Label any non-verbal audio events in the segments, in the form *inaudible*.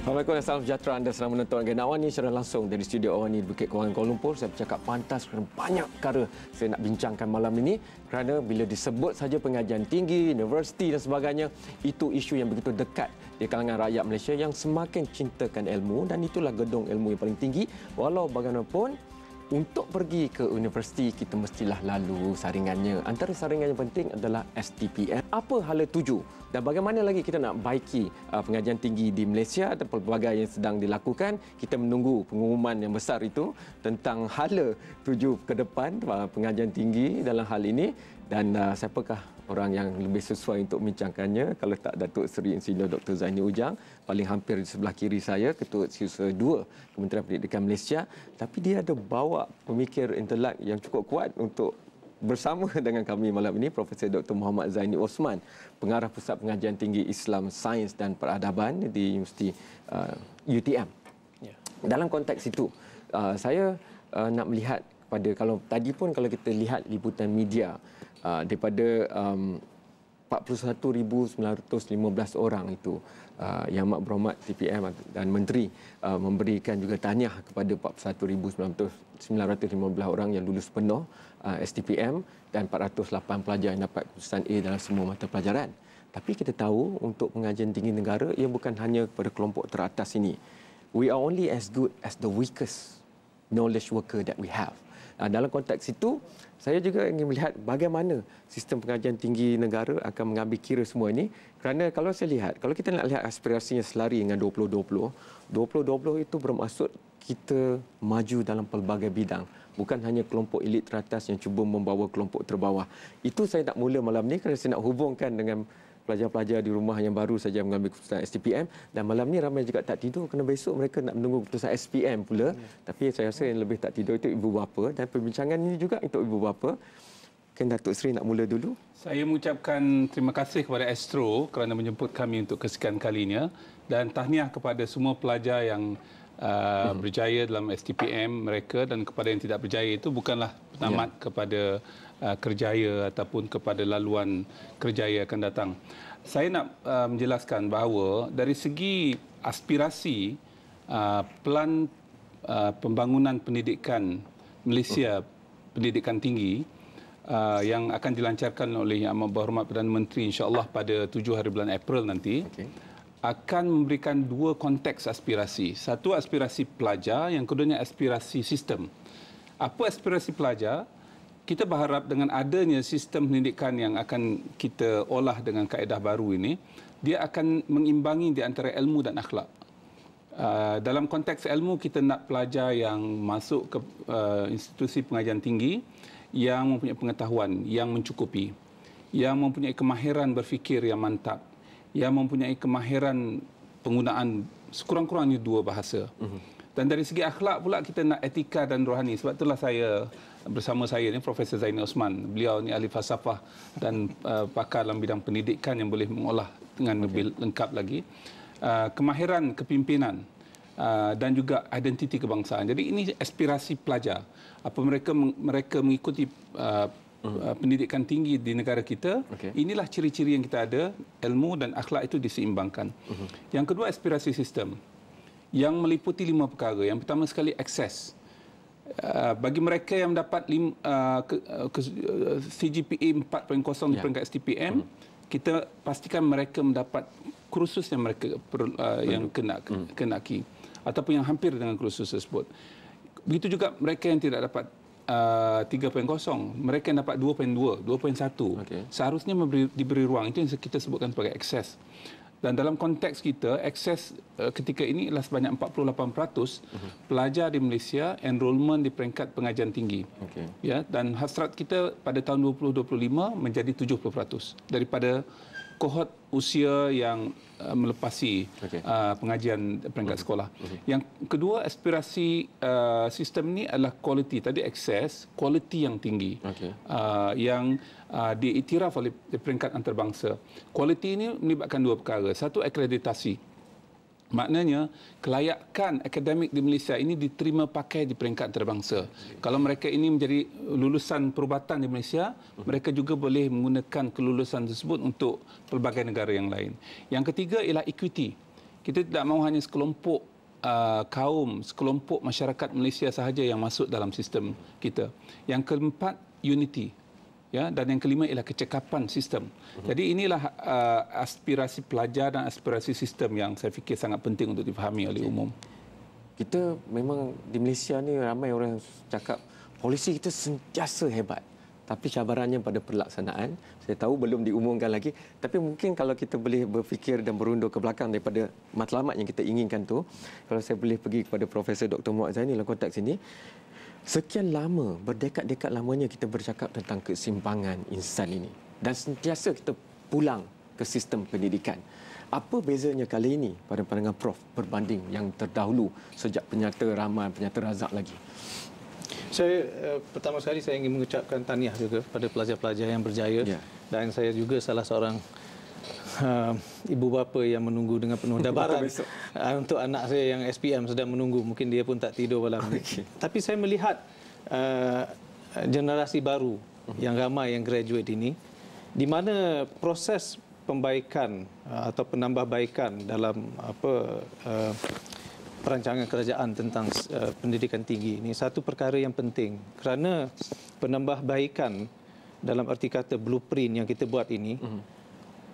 Assalamualaikum dan salam sejahtera anda selamat menonton Gena Awani secara langsung dari studio Awani di Bukit Kuala Kuala Lumpur. Saya bercakap pantas kerana banyak perkara saya nak bincangkan malam ini kerana bila disebut saja pengajian tinggi, universiti dan sebagainya, itu isu yang begitu dekat di kalangan rakyat Malaysia yang semakin cintakan ilmu dan itulah gedung ilmu yang paling tinggi. Walau bagaimanapun, untuk pergi ke universiti kita mestilah lalu saringannya. Antara saringan yang penting adalah STPM. Apa hala tuju dan bagaimana lagi kita nak baiki uh, pengajian tinggi di Malaysia dan pelbagai yang sedang dilakukan? Kita menunggu pengumuman yang besar itu tentang hala tuju ke depan uh, pengajian tinggi dalam hal ini dan uh, siapakah orang yang lebih sesuai untuk mencangkannya kalau tak Datuk Seri Insinyur Dr. Zaini Ujang paling hampir di sebelah kiri saya Ketua Siusa 2 Kementerian Pendidikan Malaysia tapi dia ada bawa pemikir intelek yang cukup kuat untuk bersama *laughs* dengan kami malam ini Profesor Dr. Muhammad Zaini Osman Pengarah Pusat Pengajian Tinggi Islam Sains dan Peradaban di Universiti uh, UTM. Yeah. Dalam konteks itu uh, saya uh, nak melihat pada kalau tadi pun kalau kita lihat liputan media uh, daripada um, 41,915 orang itu uh, Yang Mak Berhormat TPM dan Menteri uh, memberikan juga tahniah kepada 41,915 orang yang lulus penuh uh, STPM dan 408 pelajar yang dapat keputusan A dalam semua mata pelajaran. Tapi kita tahu untuk pengajian tinggi negara ia bukan hanya kepada kelompok teratas ini. We are only as good as the weakest knowledge worker that we have. dalam konteks itu, saya juga ingin melihat bagaimana sistem pengajian tinggi negara akan mengambil kira semua ini kerana kalau saya lihat kalau kita nak lihat aspirasinya selari dengan 2020 2020 itu bermaksud kita maju dalam pelbagai bidang bukan hanya kelompok elit teratas yang cuba membawa kelompok terbawah itu saya nak mula malam ni kerana saya nak hubungkan dengan pelajar-pelajar di rumah yang baru saja mengambil keputusan STPM dan malam ni ramai juga tak tidur kerana besok mereka nak menunggu keputusan SPM pula. Hmm. Tapi saya rasa yang lebih tak tidur itu ibu bapa dan perbincangan ini juga untuk ibu bapa. Mungkin Datuk Seri nak mula dulu. Saya mengucapkan terima kasih kepada Astro kerana menjemput kami untuk kesekian kalinya dan tahniah kepada semua pelajar yang uh, hmm. berjaya dalam STPM mereka dan kepada yang tidak berjaya itu bukanlah amat ya. kepada uh, kerjaya ataupun kepada laluan kerjaya akan datang. Saya nak uh, menjelaskan bahawa dari segi aspirasi uh, pelan uh, pembangunan pendidikan Malaysia oh. pendidikan tinggi uh, yang akan dilancarkan oleh Yang Amat Berhormat Perdana Menteri insya-Allah pada 7 hari bulan April nanti. Okay akan memberikan dua konteks aspirasi. Satu aspirasi pelajar, yang kedua aspirasi sistem apa aspirasi pelajar kita berharap dengan adanya sistem pendidikan yang akan kita olah dengan kaedah baru ini dia akan mengimbangi di antara ilmu dan akhlak Uh, dalam konteks ilmu kita nak pelajar yang masuk ke uh, institusi pengajian tinggi yang mempunyai pengetahuan yang mencukupi yang mempunyai kemahiran berfikir yang mantap yang mempunyai kemahiran penggunaan sekurang-kurangnya dua bahasa uh-huh. Dan dari segi akhlak pula kita nak etika dan rohani. Sebab itulah saya bersama saya ni Profesor Zainal Osman. Beliau ni ahli falsafah dan uh, pakar dalam bidang pendidikan yang boleh mengolah dengan okay. lebih lengkap lagi. Uh, kemahiran kepimpinan uh, dan juga identiti kebangsaan. Jadi ini aspirasi pelajar. Apa mereka mereka mengikuti uh, hmm. Uh, pendidikan tinggi di negara kita okay. inilah ciri-ciri yang kita ada ilmu dan akhlak itu diseimbangkan uh-huh. yang kedua aspirasi sistem yang meliputi lima perkara. Yang pertama sekali akses. Ah, bagi mereka yang dapat lim, uh, ke, ah, CGPA 4.0 ya. di peringkat STPM, hmm. kita pastikan mereka mendapat kursus yang mereka per, uh, yang kena hmm. kenaki ataupun yang hampir dengan kursus tersebut. Begitu juga mereka yang tidak dapat uh, 3.0, mereka yang dapat 2.2, 2.1. Okay. Seharusnya memberi, diberi ruang itu yang kita sebutkan sebagai akses dan dalam konteks kita akses uh, eh, ketika ini ialah sebanyak 48% uh -huh. pelajar di Malaysia enrolment di peringkat pengajian tinggi. Okay. Ya dan hasrat kita pada tahun 2025 menjadi 70% daripada kohort usia yang uh, melepasi okay. uh, pengajian peringkat uh sekolah. uh Yang kedua, aspirasi uh, sistem ini adalah kualiti. Tadi akses, kualiti yang tinggi okay. uh, yang uh, diiktiraf oleh peringkat antarabangsa. Kualiti ini melibatkan dua perkara. Satu, akreditasi. Maknanya, kelayakan akademik di Malaysia ini diterima pakai di peringkat antarabangsa. Kalau mereka ini menjadi lulusan perubatan di Malaysia, mereka juga boleh menggunakan kelulusan tersebut untuk pelbagai negara yang lain. Yang ketiga ialah equity. Kita tidak mahu hanya sekelompok uh, kaum, sekelompok masyarakat Malaysia sahaja yang masuk dalam sistem kita. Yang keempat, unity ya dan yang kelima ialah kecekapan sistem. Uh-huh. Jadi inilah uh, aspirasi pelajar dan aspirasi sistem yang saya fikir sangat penting untuk difahami oleh umum. Kita memang di Malaysia ni ramai orang cakap polisi kita sentiasa hebat. Tapi cabarannya pada pelaksanaan, saya tahu belum diumumkan lagi, tapi mungkin kalau kita boleh berfikir dan berundur ke belakang daripada matlamat yang kita inginkan tu, kalau saya boleh pergi kepada Profesor Dr. Muazzaini dalam konteks ini, Sekian lama, berdekat-dekat lamanya kita bercakap tentang kesimpangan insan ini. Dan sentiasa kita pulang ke sistem pendidikan. Apa bezanya kali ini pada pandangan Prof berbanding yang terdahulu sejak penyata Rahman, penyata Razak lagi? Saya eh, pertama sekali saya ingin mengucapkan tahniah juga kepada pelajar-pelajar yang berjaya. Ya. Dan saya juga salah seorang uh, ibu bapa yang menunggu dengan penuh *laughs* dabaran uh, untuk anak saya yang SPM sedang menunggu. Mungkin dia pun tak tidur malam okay. Tapi saya melihat uh, generasi baru uh-huh. yang ramai yang graduate ini, di mana proses pembaikan uh, atau penambahbaikan dalam apa uh, perancangan kerajaan tentang uh, pendidikan tinggi ini satu perkara yang penting kerana penambahbaikan dalam arti kata blueprint yang kita buat ini. Uh-huh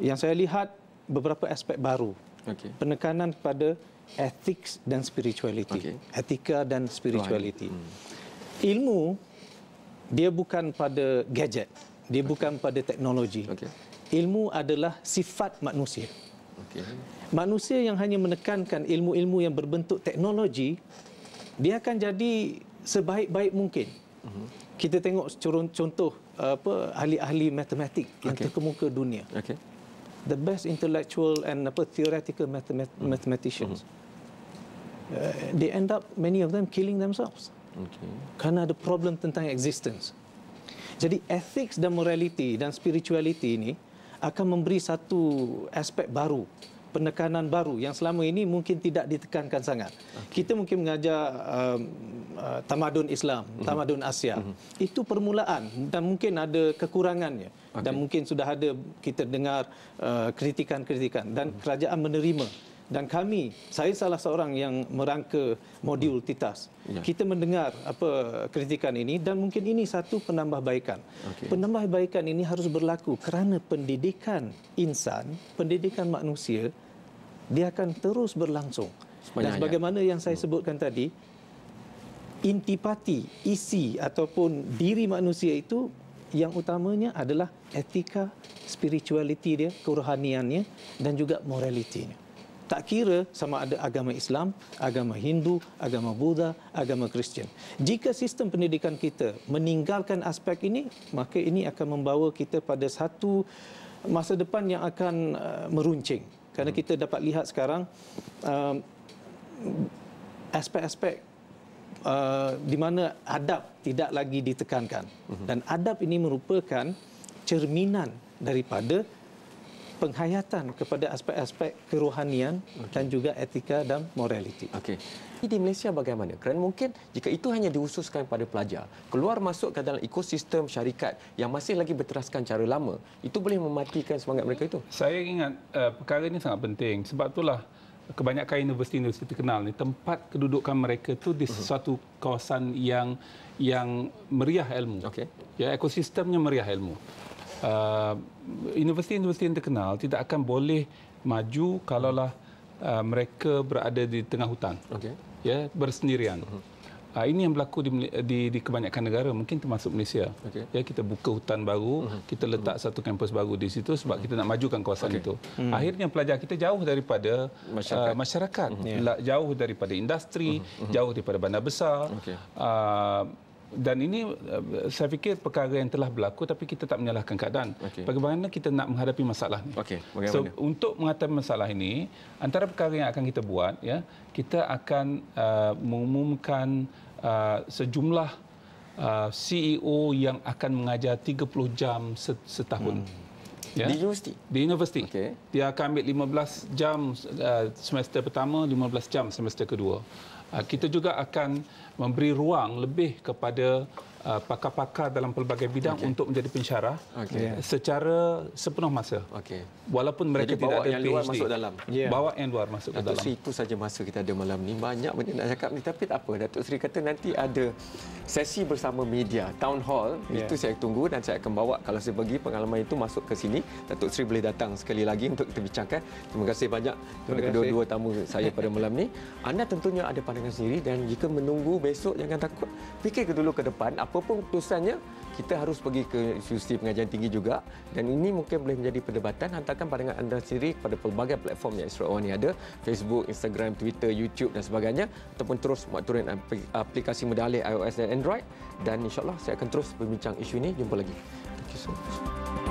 yang saya lihat beberapa aspek baru. Okay. Penekanan kepada etik dan spirituality. Okay. Etika dan spirituality. Hmm. Ilmu dia bukan pada gadget, dia okay. bukan pada teknologi. Okay. Ilmu adalah sifat manusia. Okay. Manusia yang hanya menekankan ilmu-ilmu yang berbentuk teknologi, dia akan jadi sebaik-baik mungkin. Mhm. Kita tengok contoh apa ahli-ahli matematik yang okay. terkemuka dunia. Okay the best intellectual and apa theoretical mathemat mm. mathematicians. Mm. Uh, they end up many of them killing themselves. Okay. Karena ada problem tentang existence. Jadi ethics dan morality dan spirituality ini akan memberi satu aspek baru penekanan baru yang selama ini mungkin tidak ditekankan sangat. Okay. Kita mungkin mengajar uh, uh, tamadun Islam, uh-huh. tamadun Asia. Uh-huh. Itu permulaan dan mungkin ada kekurangannya okay. dan mungkin sudah ada kita dengar uh, kritikan-kritikan dan uh-huh. kerajaan menerima dan kami saya salah seorang yang merangka modul titas ya. kita mendengar apa kritikan ini dan mungkin ini satu penambahbaikan okay. penambahbaikan ini harus berlaku kerana pendidikan insan pendidikan manusia dia akan terus berlangsung Sepanjang dan sebagaimana ayat. yang saya hmm. sebutkan tadi intipati isi ataupun diri manusia itu yang utamanya adalah etika spiritualiti dia kerohaniannya dan juga moralitinya tak kira sama ada agama Islam, agama Hindu, agama Buddha, agama Kristian. Jika sistem pendidikan kita meninggalkan aspek ini, maka ini akan membawa kita pada satu masa depan yang akan uh, meruncing. Kerana hmm. kita dapat lihat sekarang um, aspek-aspek uh, di mana adab tidak lagi ditekankan. Hmm. Dan adab ini merupakan cerminan daripada penghayatan kepada aspek-aspek kerohanian okay. dan juga etika dan moraliti. Okey. Di Malaysia bagaimana? Kerana mungkin jika itu hanya dihususkan pada pelajar, keluar masuk ke dalam ekosistem syarikat yang masih lagi berteraskan cara lama, itu boleh mematikan semangat mereka itu. Saya ingat uh, perkara ini sangat penting. Sebab itulah kebanyakan universiti-universiti terkenal ni tempat kedudukan mereka tu di mhm. sesuatu kawasan yang yang meriah ilmu. Okey. Ya ekosistemnya meriah ilmu. Uh, universiti-universiti uh, yang terkenal tidak akan boleh maju kalaulah uh, mereka berada di tengah hutan. Okey. Ya, yeah, bersendirian. Uh-huh. ini yang berlaku di, di di kebanyakan negara, mungkin termasuk Malaysia. Okay. Ya, kita buka hutan baru, uh-huh. kita letak uh-huh. satu kampus baru di situ sebab uh-huh. kita nak majukan kawasan okay. itu. Uh-huh. Akhirnya pelajar kita jauh daripada masyarakat, uh, masyarakat. Uh-huh. jauh daripada industri, uh-huh. jauh daripada bandar besar. Okay. Uh, dan ini eh, saya fikir perkara yang telah berlaku tapi kita tak menyalahkan keadaan okay. bagaimana kita nak menghadapi masalah ini? okey so untuk mengatasi masalah ini antara perkara yang akan kita buat ya kita akan uh, mengumumkan uh, sejumlah uh, CEO yang akan mengajar 30 jam setahun hmm. ya di universiti di universiti okay. dia akan ambil 15 jam uh, semester pertama 15 jam semester kedua Ah, kita juga akan memberi ruang lebih kepada ah, pakar-pakar dalam pelbagai bidang okay. untuk menjadi pensyarah okay. Eh, secara sepenuh masa. Okay. Walaupun mereka Jadi, tidak ada yang luar masuk dalam. Yeah. Bawa yang luar masuk Datuk ke dalam. Sri, itu saja masa kita ada malam ni. Banyak benda nak cakap ni tapi tak apa. Datuk Sri kata nanti ada sesi bersama media town hall yeah. itu saya tunggu dan saya akan bawa kalau saya pergi pengalaman itu masuk ke sini Datuk Seri boleh datang sekali lagi untuk kita bincangkan terima kasih banyak kepada kedua-dua tamu saya pada malam ni anda tentunya ada pandangan sendiri dan jika menunggu besok jangan takut fikir dulu ke depan apa pun keputusannya kita harus pergi ke universiti pengajian tinggi juga dan ini mungkin boleh menjadi perdebatan hantarkan pandangan anda sendiri kepada pelbagai platform yang Israel ini ada Facebook, Instagram, Twitter, YouTube dan sebagainya ataupun terus muat turun aplikasi mudah iOS dan Android dan insyaAllah saya akan terus berbincang isu ini jumpa lagi Thank you so much.